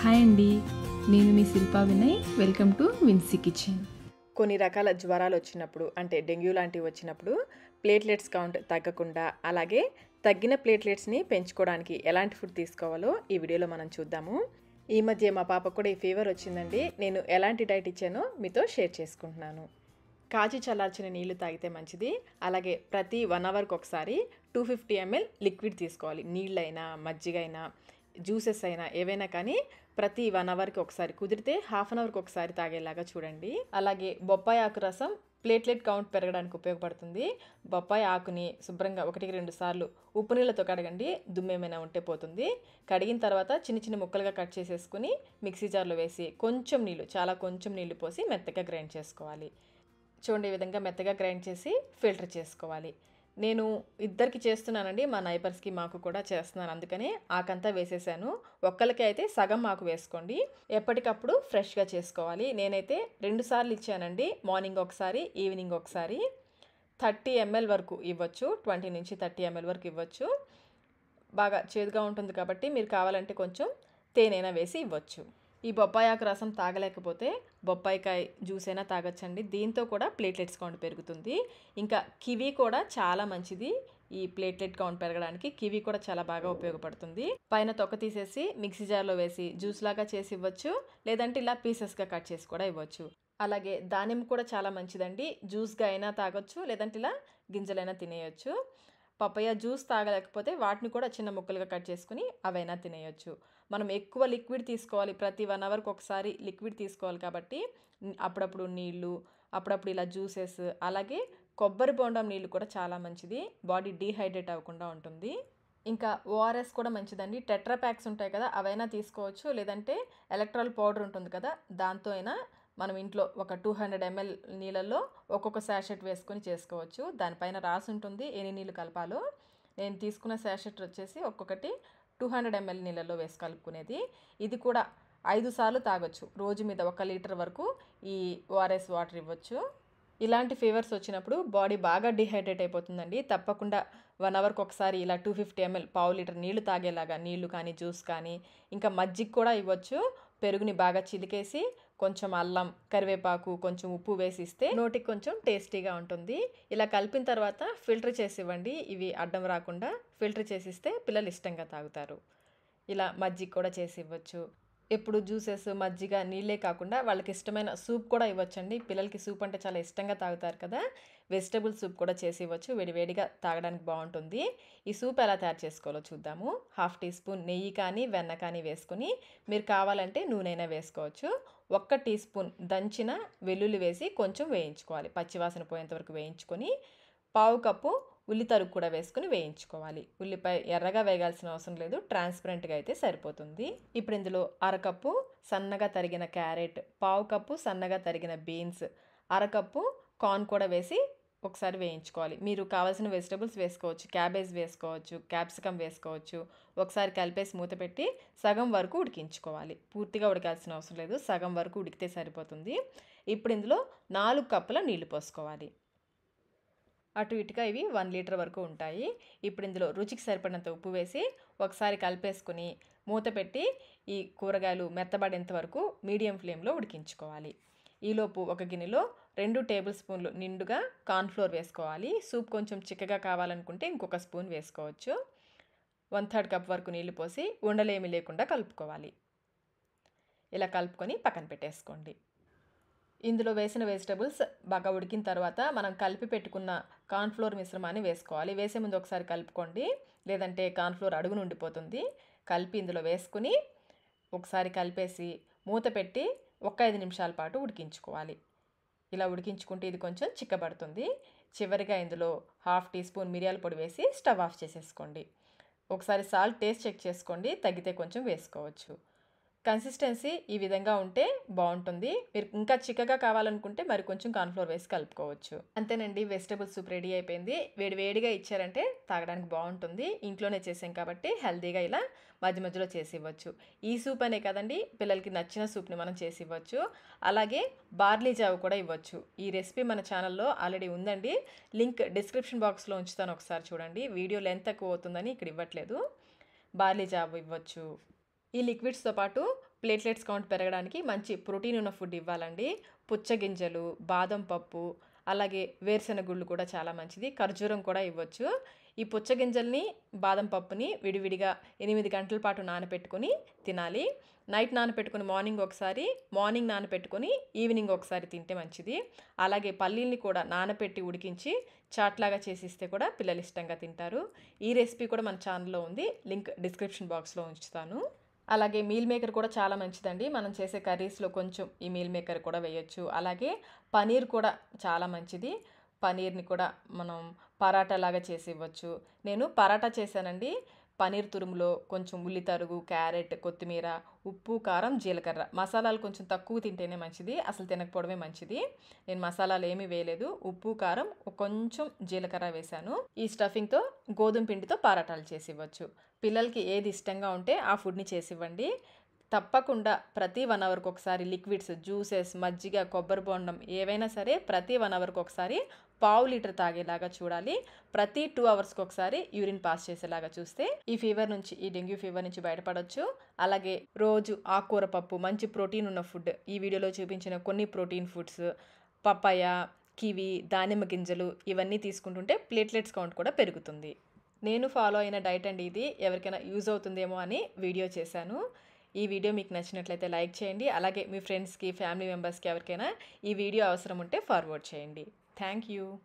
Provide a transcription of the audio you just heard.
Hi అండి నేను మీ Shilpa Vinay welcome to Vinsy kitchen కొన్ని రకాల జ్వరాలు వచ్చినప్పుడు అంటే డెంగ్యూ లాంటివి వచ్చినప్పుడు ప్లేట్లెట్స్ కౌంట్ తగ్గకుండా అలాగే తగ్గిన ప్లేట్లెట్స్ని పెంచుకోవడానికి ఎలాంటి ఫుడ్ తీసుకోవాలో ఈ వీడియోలో మనం చూద్దాము ఈ మధ్య మా పాపకు కూడా ఈ ఫీవర్ వచ్చిందండి నేను ఎలాంటి డైట్ ఇచ్చానో మీతో షేర్ చేసుకుంటున్నాను కాచి చల్లార్చిన నీళ్లు తాగితే మంచిది అలాగే ప్రతి వన్ అవర్కి ఒకసారి టూ ఫిఫ్టీ ఎంఎల్ లిక్విడ్ తీసుకోవాలి నీళ్ళైనా మజ్జిగైనా జ్యూసెస్ అయినా ఏవైనా కానీ ప్రతి వన్ అవర్కి ఒకసారి కుదిరితే హాఫ్ అన్ అవర్కి ఒకసారి తాగేలాగా చూడండి అలాగే బొప్పాయి ఆకు రసం ప్లేట్లెట్ కౌంట్ పెరగడానికి ఉపయోగపడుతుంది బొప్పాయి ఆకుని శుభ్రంగా ఒకటికి రెండు సార్లు ఉప్పు నీళ్ళతో కడగండి దుమ్మేమైనా ఉంటే పోతుంది కడిగిన తర్వాత చిన్న చిన్న ముక్కలుగా కట్ చేసేసుకుని మిక్సీ జార్లో వేసి కొంచెం నీళ్ళు చాలా కొంచెం నీళ్ళు పోసి మెత్తగా గ్రైండ్ చేసుకోవాలి చూడండి ఈ విధంగా మెత్తగా గ్రైండ్ చేసి ఫిల్టర్ చేసుకోవాలి నేను ఇద్దరికి చేస్తున్నానండి మా నైబర్స్కి మాకు కూడా చేస్తున్నాను అందుకనే ఆకంతా వేసేసాను ఒక్కరికి అయితే సగం మాకు వేసుకోండి ఎప్పటికప్పుడు ఫ్రెష్గా చేసుకోవాలి నేనైతే రెండుసార్లు ఇచ్చానండి మార్నింగ్ ఒకసారి ఈవినింగ్ ఒకసారి థర్టీ ఎంఎల్ వరకు ఇవ్వచ్చు ట్వంటీ నుంచి థర్టీ ఎంఎల్ వరకు ఇవ్వచ్చు బాగా చేదుగా ఉంటుంది కాబట్టి మీరు కావాలంటే కొంచెం తేనెనా వేసి ఇవ్వచ్చు ఈ బొప్పాయి ఆకు రసం తాగలేకపోతే బొప్పాయికాయ జ్యూస్ అయినా తాగొచ్చండి దీంతో కూడా ప్లేట్లెట్స్ కౌంట్ పెరుగుతుంది ఇంకా కివీ కూడా చాలా మంచిది ఈ ప్లేట్లెట్ కౌంట్ పెరగడానికి కివీ కూడా చాలా బాగా ఉపయోగపడుతుంది పైన తొక్క తీసేసి మిక్సీ జార్లో వేసి జ్యూస్ లాగా చేసి ఇవ్వచ్చు లేదంటే ఇలా పీసెస్గా కట్ చేసి కూడా ఇవ్వచ్చు అలాగే దానిమ్మ కూడా చాలా మంచిదండి జ్యూస్గా అయినా తాగొచ్చు లేదంటే ఇలా గింజలైనా తినేయచ్చు పపయ జ్యూస్ తాగలేకపోతే వాటిని కూడా చిన్న ముక్కలుగా కట్ చేసుకుని అవైనా తినేయొచ్చు మనం ఎక్కువ లిక్విడ్ తీసుకోవాలి ప్రతి వన్ అవర్కి ఒకసారి లిక్విడ్ తీసుకోవాలి కాబట్టి అప్పుడప్పుడు నీళ్ళు అప్పుడప్పుడు ఇలా జ్యూసెస్ అలాగే కొబ్బరి బోండం నీళ్ళు కూడా చాలా మంచిది బాడీ డీహైడ్రేట్ అవ్వకుండా ఉంటుంది ఇంకా ఓఆర్ఎస్ కూడా మంచిదండి టెట్రా ప్యాక్స్ ఉంటాయి కదా అవైనా తీసుకోవచ్చు లేదంటే ఎలక్ట్రాల్ పౌడర్ ఉంటుంది కదా దాంతో అయినా మనం ఇంట్లో ఒక టూ హండ్రెడ్ ఎంఎల్ నీళ్ళల్లో ఒక్కొక్క శాషెట్ వేసుకొని చేసుకోవచ్చు దానిపైన రాసి ఉంటుంది ఎన్ని నీళ్ళు కలపాలో నేను తీసుకున్న శాషెట్ వచ్చేసి ఒక్కొక్కటి టూ హండ్రెడ్ ఎంఎల్ నీళ్ళల్లో వేసి కలుపుకునేది ఇది కూడా ఐదు సార్లు తాగొచ్చు రోజు మీద ఒక లీటర్ వరకు ఈ ఓఆర్ఎస్ వాటర్ ఇవ్వచ్చు ఇలాంటి ఫీవర్స్ వచ్చినప్పుడు బాడీ బాగా డిహైడ్రేట్ అయిపోతుందండి తప్పకుండా వన్ అవర్కి ఒకసారి ఇలా టూ ఫిఫ్టీ ఎంఎల్ పావు లీటర్ నీళ్లు తాగేలాగా నీళ్లు కానీ జ్యూస్ కానీ ఇంకా మజ్జిగ కూడా ఇవ్వచ్చు పెరుగుని బాగా చిలికేసి కొంచెం అల్లం కరివేపాకు కొంచెం ఉప్పు వేసి ఇస్తే నోటికి కొంచెం టేస్టీగా ఉంటుంది ఇలా కలిపిన తర్వాత ఫిల్టర్ చేసి ఇవ్వండి ఇవి అడ్డం రాకుండా ఫిల్టర్ చేసి ఇస్తే పిల్లలు ఇష్టంగా తాగుతారు ఇలా మజ్జిగ కూడా చేసి ఇవ్వచ్చు ఎప్పుడు జ్యూసెస్ మజ్జిగ నీళ్ళే కాకుండా వాళ్ళకి ఇష్టమైన సూప్ కూడా ఇవ్వచ్చండి పిల్లలకి సూప్ అంటే చాలా ఇష్టంగా తాగుతారు కదా వెజిటబుల్ సూప్ కూడా చేసి ఇవ్వచ్చు వేడివేడిగా తాగడానికి బాగుంటుంది ఈ సూప్ ఎలా తయారు చేసుకోవాలో చూద్దాము హాఫ్ టీ స్పూన్ నెయ్యి కానీ వెన్న కానీ వేసుకుని మీరు కావాలంటే నూనెనా వేసుకోవచ్చు ఒక్క టీ స్పూన్ దంచిన వెల్లుల్లి వేసి కొంచెం వేయించుకోవాలి పచ్చివాసన పోయేంతవరకు వేయించుకొని పావు కప్పు ఉల్లి తరుగు కూడా వేసుకుని వేయించుకోవాలి ఉల్లిపాయ ఎర్రగా వేయాల్సిన అవసరం లేదు ట్రాన్స్పరెంట్గా అయితే సరిపోతుంది ఇప్పుడు ఇందులో అరకప్పు సన్నగా తరిగిన క్యారెట్ పావు కప్పు సన్నగా తరిగిన బీన్స్ అరకప్పు కార్న్ కూడా వేసి ఒకసారి వేయించుకోవాలి మీరు కావాల్సిన వెజిటబుల్స్ వేసుకోవచ్చు క్యాబేజ్ వేసుకోవచ్చు క్యాప్సికమ్ వేసుకోవచ్చు ఒకసారి కలిపేసి మూత పెట్టి సగం వరకు ఉడికించుకోవాలి పూర్తిగా ఉడకాల్సిన అవసరం లేదు సగం వరకు ఉడికితే సరిపోతుంది ఇప్పుడు ఇందులో నాలుగు కప్పుల నీళ్లు పోసుకోవాలి అటు ఇటుగా ఇవి వన్ లీటర్ వరకు ఉంటాయి ఇప్పుడు ఇందులో రుచికి సరిపడినంత ఉప్పు వేసి ఒకసారి కలిపేసుకుని మూత పెట్టి ఈ కూరగాయలు మెత్తబడేంత వరకు మీడియం ఫ్లేమ్లో ఉడికించుకోవాలి ఈలోపు ఒక గిన్నెలో రెండు టేబుల్ స్పూన్లు నిండుగా కార్న్ఫ్లోర్ వేసుకోవాలి సూప్ కొంచెం చిక్కగా కావాలనుకుంటే ఇంకొక స్పూన్ వేసుకోవచ్చు వన్ థర్డ్ కప్ వరకు నీళ్లు పోసి ఉండలేమి లేకుండా కలుపుకోవాలి ఇలా కలుపుకొని పక్కన పెట్టేసుకోండి ఇందులో వేసిన వెజిటబుల్స్ బాగా ఉడికిన తర్వాత మనం కలిపి పెట్టుకున్న కార్న్ఫ్లోర్ మిశ్రమాన్ని వేసుకోవాలి వేసే ముందు ఒకసారి కలుపుకోండి లేదంటే కార్న్ఫ్లోర్ అడుగును ఉండిపోతుంది కలిపి ఇందులో వేసుకుని ఒకసారి కలిపేసి మూత పెట్టి ఒక ఐదు నిమిషాల పాటు ఉడికించుకోవాలి ఇలా ఉడికించుకుంటే ఇది కొంచెం చిక్కబడుతుంది చివరిగా ఇందులో హాఫ్ టీ స్పూన్ మిరియాల పొడి వేసి స్టవ్ ఆఫ్ చేసేసుకోండి ఒకసారి సాల్ట్ టేస్ట్ చెక్ చేసుకోండి తగ్గితే కొంచెం వేసుకోవచ్చు కన్సిస్టెన్సీ ఈ విధంగా ఉంటే బాగుంటుంది మీరు ఇంకా చిక్కగా కావాలనుకుంటే మరి కొంచెం కార్న్ఫ్లోర్ వేసి కలుపుకోవచ్చు అంతేనండి వెజిటబుల్ సూప్ రెడీ అయిపోయింది వేడి వేడిగా ఇచ్చారంటే తాగడానికి బాగుంటుంది ఇంట్లోనే చేసాం కాబట్టి హెల్దీగా ఇలా మధ్య మధ్యలో చేసి ఇవ్వచ్చు ఈ సూప్ అనే కదండి పిల్లలకి నచ్చిన సూప్ని మనం చేసి ఇవ్వచ్చు అలాగే బార్లీ జావు కూడా ఇవ్వచ్చు ఈ రెసిపీ మన ఛానల్లో ఆల్రెడీ ఉందండి లింక్ డిస్క్రిప్షన్ బాక్స్లో ఉంచుతాను ఒకసారి చూడండి వీడియో లెంత్ తక్కువ అవుతుందని ఇక్కడ ఇవ్వట్లేదు బార్లీ జాబు ఇవ్వచ్చు ఈ లిక్విడ్స్తో పాటు ప్లేట్లెట్స్ కౌంట్ పెరగడానికి మంచి ప్రోటీన్ ఉన్న ఫుడ్ ఇవ్వాలండి పుచ్చగింజలు బాదం పప్పు అలాగే వేరుశెనగుళ్ళు కూడా చాలా మంచిది ఖర్జూరం కూడా ఇవ్వచ్చు ఈ పుచ్చగింజల్ని బాదం పప్పుని విడివిడిగా ఎనిమిది గంటల పాటు నానపెట్టుకుని తినాలి నైట్ నానపెట్టుకుని మార్నింగ్ ఒకసారి మార్నింగ్ నానపెట్టుకుని ఈవినింగ్ ఒకసారి తింటే మంచిది అలాగే పల్లీల్ని కూడా నానపెట్టి ఉడికించి చాట్లాగా చేసిస్తే కూడా పిల్లలు ఇష్టంగా తింటారు ఈ రెసిపీ కూడా మన ఛానల్లో ఉంది లింక్ డిస్క్రిప్షన్ బాక్స్లో ఉంచుతాను అలాగే మీల్ మేకర్ కూడా చాలా మంచిదండి మనం చేసే కర్రీస్లో కొంచెం ఈ మీల్ మేకర్ కూడా వేయొచ్చు అలాగే పనీర్ కూడా చాలా మంచిది పనీర్ని కూడా మనం పరాటా లాగా చేసి ఇవ్వచ్చు నేను పరాటా చేశానండి పన్నీర్ తురుములో కొంచెం ఉల్లి తరుగు క్యారెట్ కొత్తిమీర ఉప్పు కారం జీలకర్ర మసాలాలు కొంచెం తక్కువ తింటేనే మంచిది అసలు తినకపోవడమే మంచిది నేను మసాలాలు ఏమీ వేయలేదు ఉప్పు కారం కొంచెం జీలకర్ర వేశాను ఈ స్టఫింగ్తో గోధుమ పిండితో పారాటాలు చేసి ఇవ్వచ్చు పిల్లలకి ఏది ఇష్టంగా ఉంటే ఆ ఫుడ్ని చేసి ఇవ్వండి తప్పకుండా ప్రతి వన్ అవర్కి ఒకసారి లిక్విడ్స్ జ్యూసెస్ మజ్జిగ కొబ్బరి బోండం ఏవైనా సరే ప్రతి వన్ అవర్కి ఒకసారి పావు లీటర్ తాగేలాగా చూడాలి ప్రతి టూ అవర్స్కి ఒకసారి యూరిన్ పాస్ చేసేలాగా చూస్తే ఈ ఫీవర్ నుంచి ఈ డెంగ్యూ ఫీవర్ నుంచి బయటపడవచ్చు అలాగే రోజు ఆకుకూర పప్పు మంచి ప్రోటీన్ ఉన్న ఫుడ్ ఈ వీడియోలో చూపించిన కొన్ని ప్రోటీన్ ఫుడ్స్ పపాయ కివి దానిమ్మ గింజలు ఇవన్నీ తీసుకుంటుంటే ప్లేట్లెట్స్ కౌంట్ కూడా పెరుగుతుంది నేను ఫాలో అయిన డైట్ అండి ఇది ఎవరికైనా యూజ్ అవుతుందేమో అని వీడియో చేశాను ఈ వీడియో మీకు నచ్చినట్లయితే లైక్ చేయండి అలాగే మీ ఫ్రెండ్స్కి ఫ్యామిలీ మెంబర్స్కి ఎవరికైనా ఈ వీడియో అవసరం ఉంటే ఫార్వర్డ్ చేయండి Thank you.